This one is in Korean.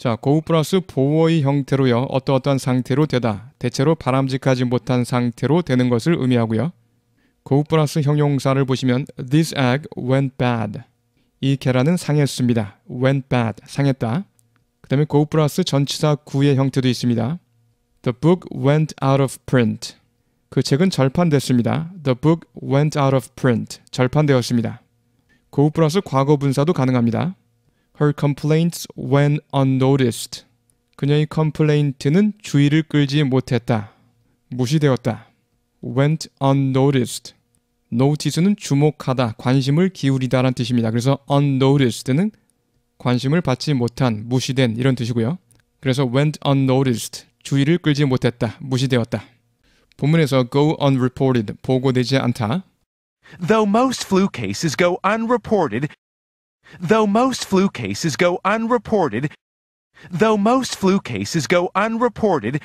자, 고우 플러스 보어의 형태로요. 어떠어떠한 상태로 되다. 대체로 바람직하지 못한 상태로 되는 것을 의미하고요. 고우 플러스 형용사를 보시면 This egg went bad. 이 계란은 상했습니다. went bad. 상했다. 그 다음에 고우 플러스 전치사 9의 형태도 있습니다. The book went out of print. 그 책은 절판됐습니다. The book went out of print. 절판되었습니다. 고우 플러스 과거 분사도 가능합니다. Her complaints went unnoticed. 그녀의 컴플레인트는 주의를 끌지 못했다. 무시되었다. went unnoticed. notice는 주목하다, 관심을 기울이다라는 뜻입니다. 그래서 unnoticed는 관심을 받지 못한, 무시된 이런 뜻이고요. 그래서 went unnoticed, 주의를 끌지 못했다, 무시되었다. 본문에서 go unreported, 보고되지 않다. Though most flu cases go unreported, Though most flu cases go unreported, though most flu cases go unreported,